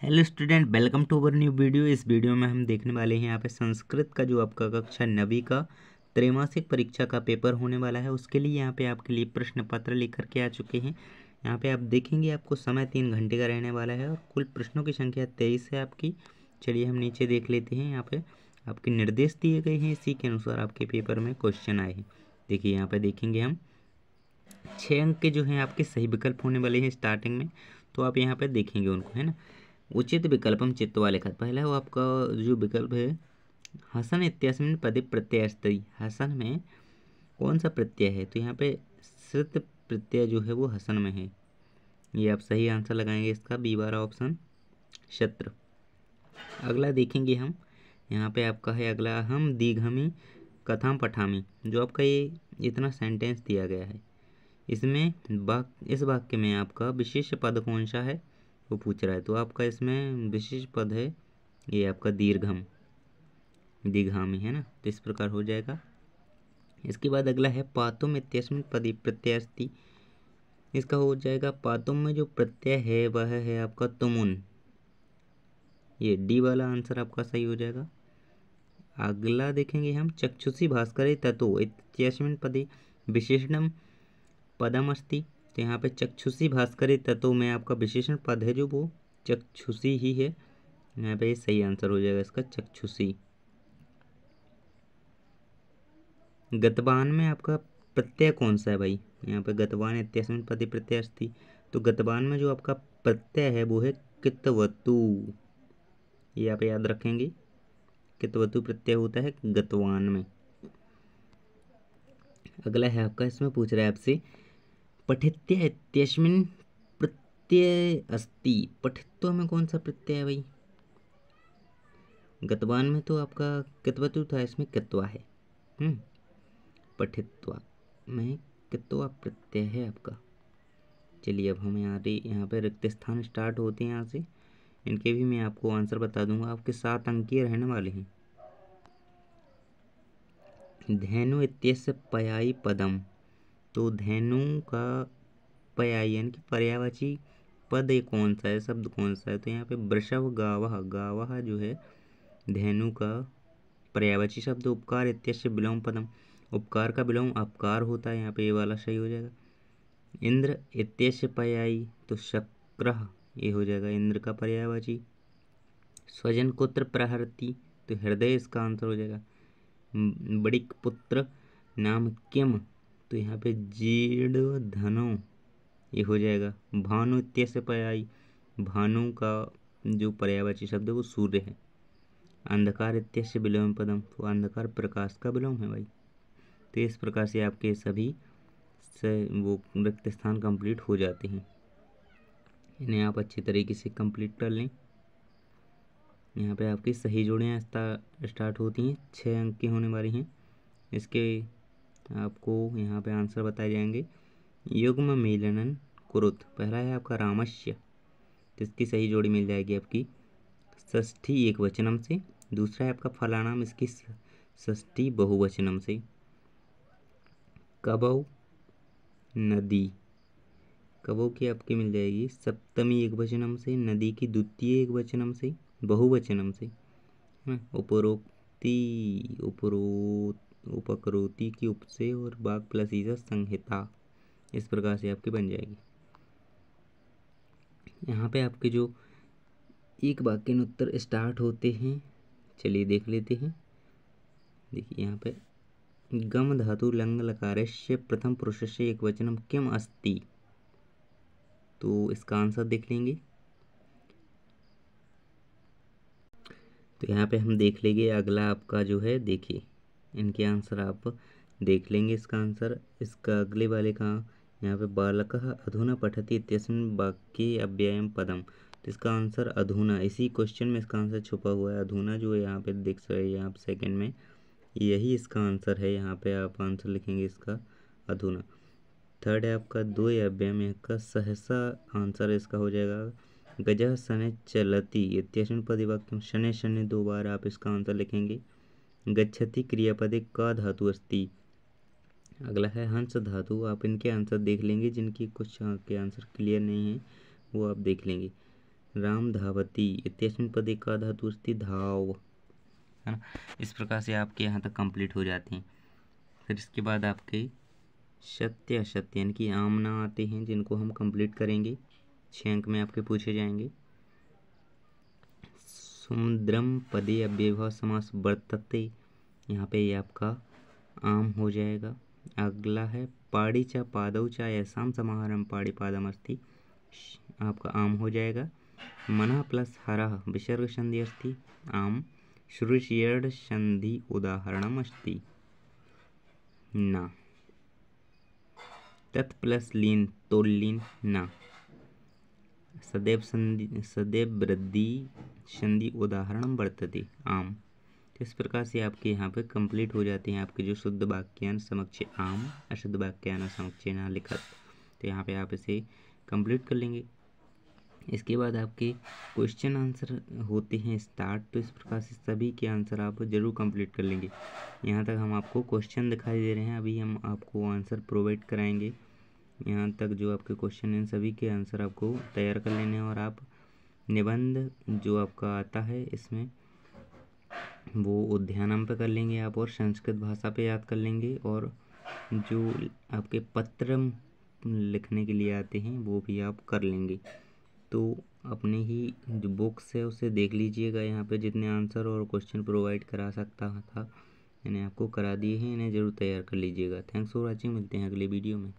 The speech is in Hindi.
hello student welcome to our new video इस वीडियो में हम देखने वाले हैं यहाँ पे संस्कृत का जो आपका कक्षा नवी का त्रैमासिक परीक्षा का पेपर होने वाला है उसके लिए यहाँ पे आपके लिए प्रश्न पत्र लेकर के आ चुके हैं यहाँ पे आप देखेंगे आपको समय तीन घंटे का रहने वाला है और कुल प्रश्नों की संख्या तेईस है आपकी चलिए हम नीचे देख लेते हैं यहाँ पर आपके निर्देश दिए गए हैं इसी के अनुसार आपके पेपर में क्वेश्चन आए हैं देखिए यहाँ पर देखेंगे हम छः अंक के जो हैं आपके सही विकल्प होने वाले हैं स्टार्टिंग में तो आप यहाँ पर देखेंगे उनको है ना उचित विकल्प चित्त वाले लिखत पहला वो आपका जो विकल्प है हसन इत्यासमिन पदे प्रत्यय स्त्री हसन में कौन सा प्रत्यय है तो यहाँ पे श्रित प्रत्यय जो है वो हसन में है ये आप सही आंसर लगाएंगे इसका बी बारह ऑप्शन शत्र अगला देखेंगे हम यहाँ पे आपका है अगला हम दीघमी कथाम पठामी जो आपका ये इतना सेंटेंस दिया गया है इसमें वाक इस वाक्य में आपका विशेष पद कौन सा है वो पूछ रहा है तो आपका इसमें विशेष पद है ये आपका दीर्घम दीघामी है ना तो इस प्रकार हो जाएगा इसके बाद अगला है पातुम इत्यस्मिन पदी प्रत्यास्थी इसका हो जाएगा पातुम में जो प्रत्यय है वह है आपका तुमुन ये डी वाला आंसर आपका सही हो जाएगा अगला देखेंगे हम चक्षुषी भास्कर तत्व इत्यस्मिन पदे विशेषणम अस्थि तो यहाँ पे चक्षुषी भास्करी तत्व में आपका विशेषण पद है जो वो चक्षुषी ही है यहाँ पे सही आंसर हो जाएगा इसका चक्षुषी गतवान में आपका प्रत्यय कौन सा है भाई यहाँ पे गतवान इत्यासन पति प्रत्यय तो गतवान में जो आपका प्रत्यय है वो है कितवतु ये आप याद रखेंगे कितवतु प्रत्यय होता है गतवान में अगला है आपका इसमें पूछ रहा है आपसे पठित्य इत्यस्मिन् प्रत्यय अस्ति पठित्व में कौन सा प्रत्यय है भाई गतवान में तो आपका कितवतु था इसमें कितवा है हम्म, पठित्वा में कितवा प्रत्यय है आपका चलिए अब हम यहाँ यहाँ पे रिक्त स्थान स्टार्ट होते हैं यहाँ से इनके भी मैं आपको आंसर बता दूंगा आपके सात अंकीय रहने वाले हैं धैनु इत्यस्य पयाई पदम तो धैनु का पयायन की पर्यावाची पद ये कौन सा है शब्द कौन सा है तो यहाँ पे वृषभ गावह गावह जो है धैनु का पर्यावाची शब्द उपकार इत्यस्य विलोम पदम उपकार का विलोम अपकार होता है यहाँ पे ये वाला सही हो जाएगा इंद्र इत्यस्य पर्यायी तो शक्र ये हो जाएगा इंद्र का पर्यायवाची स्वजन पुत्र प्रहरती तो हृदय इसका आंसर हो जाएगा बड़ी पुत्र नाम किम तो यहाँ पे जीर्ण धनो ये हो जाएगा भानु इत्यस्य पर्यायी भानु का जो पर्यावाची शब्द है वो सूर्य है अंधकार इत्यस्य विलोम पदम तो अंधकार प्रकाश का विलोम है भाई तो इस प्रकार से आपके सभी से वो रिक्त स्थान कंप्लीट हो जाते हैं इन्हें आप अच्छे तरीके से कंप्लीट कर लें यहाँ पे आपकी सही जोड़ियाँ स्टार्ट होती हैं छः अंक की होने वाली हैं इसके आपको यहाँ पे आंसर बताए जाएंगे युग्म मिलनन कुरुत पहला है आपका रामस्य जिसकी सही जोड़ी मिल जाएगी आपकी ष्ठी एक वचनम से दूसरा है आपका फलानाम इसकी षष्ठी बहुवचनम से कबौ नदी कबो की आपकी मिल जाएगी सप्तमी एक वचनम से नदी की द्वितीय एक वचनम से बहुवचनम से है उपरोक्ति उपकरोति की उपसे और बाघ ईजा संहिता इस प्रकार से आपकी बन जाएगी यहाँ पे आपके जो एक वाक्य उत्तर स्टार्ट होते हैं चलिए देख लेते हैं देखिए यहाँ पे गम धातु लंग लकार प्रथम पुरुष से एक वचन किम अस्ति तो इसका आंसर देख लेंगे तो यहाँ पे हम देख लेंगे अगला आपका जो है देखिए इनके आंसर आप देख लेंगे इसका आंसर इसका अगले वाले का यहाँ पे बालक अधूना पठती इत्यस्मिन् वाक्य अव्ययम पदम तो इसका आंसर अधूना इसी क्वेश्चन में इसका आंसर छुपा हुआ है अधूना जो यहाँ पे देख सकते हैं आप सेकंड में यही इसका आंसर है यहाँ पे आप आंसर लिखेंगे इसका अधूना थर्ड है आपका दो अव्ययम का सहसा आंसर इसका हो जाएगा गजह शनि चलती इत्यशन पदिवाक्यम शनि शनि दो बार आप इसका आंसर लिखेंगे गच्छति क्रियापदे क धातु अस्ति अगला है हंस धातु आप इनके आंसर देख लेंगे जिनकी कुछ के आंसर क्लियर नहीं है वो आप देख लेंगे राम धावती इत्यस्मिन पदे का धातु अस्ति धाव है ना इस प्रकार से आपके यहाँ तक कंप्लीट हो जाते हैं फिर इसके बाद आपके सत्य असत्य यानी कि आमना आते हैं जिनको हम कंप्लीट करेंगे छः अंक में आपके पूछे जाएंगे समुद्रम पदे अव्यय समास वर्तते यहाँ पे ये आपका आम हो जाएगा अगला है पाड़ी चा पाद चा ऐसा समाहरम पाड़ी पादम अस्थि आपका आम हो जाएगा मना प्लस हरा विसर्ग संधि अस्थि आम श्रुषियड संधि उदाहरणम अस्थि ना तत् प्लस लीन तो न ना सदैव संधि सदैव वृद्धि संधि उदाहरण वर्तते आम इस प्रकार से आपके यहाँ पे कंप्लीट हो जाते हैं आपके जो शुद्ध वाक्यान समक्ष आम अशुद्ध वाक्यान समक्ष न लिखत तो यहाँ पे आप इसे कंप्लीट कर लेंगे इसके बाद आपके क्वेश्चन आंसर होते हैं स्टार्ट तो इस प्रकार से सभी के आंसर आप जरूर कंप्लीट कर लेंगे यहाँ तक हम आपको क्वेश्चन दिखाई दे रहे हैं अभी हम आपको आंसर प्रोवाइड कराएंगे यहाँ तक जो आपके क्वेश्चन हैं सभी के आंसर आपको तैयार कर लेने हैं और आप निबंध जो आपका आता है इसमें वो उद्यानम पे कर लेंगे आप और संस्कृत भाषा पे याद कर लेंगे और जो आपके पत्रम लिखने के लिए आते हैं वो भी आप कर लेंगे तो अपने ही जो बुक्स है उसे देख लीजिएगा यहाँ पे जितने आंसर और क्वेश्चन प्रोवाइड करा सकता था मैंने आपको करा दिए हैं इन्हें ज़रूर तैयार कर लीजिएगा थैंक्स फॉर वॉचिंग मिलते हैं अगले वीडियो में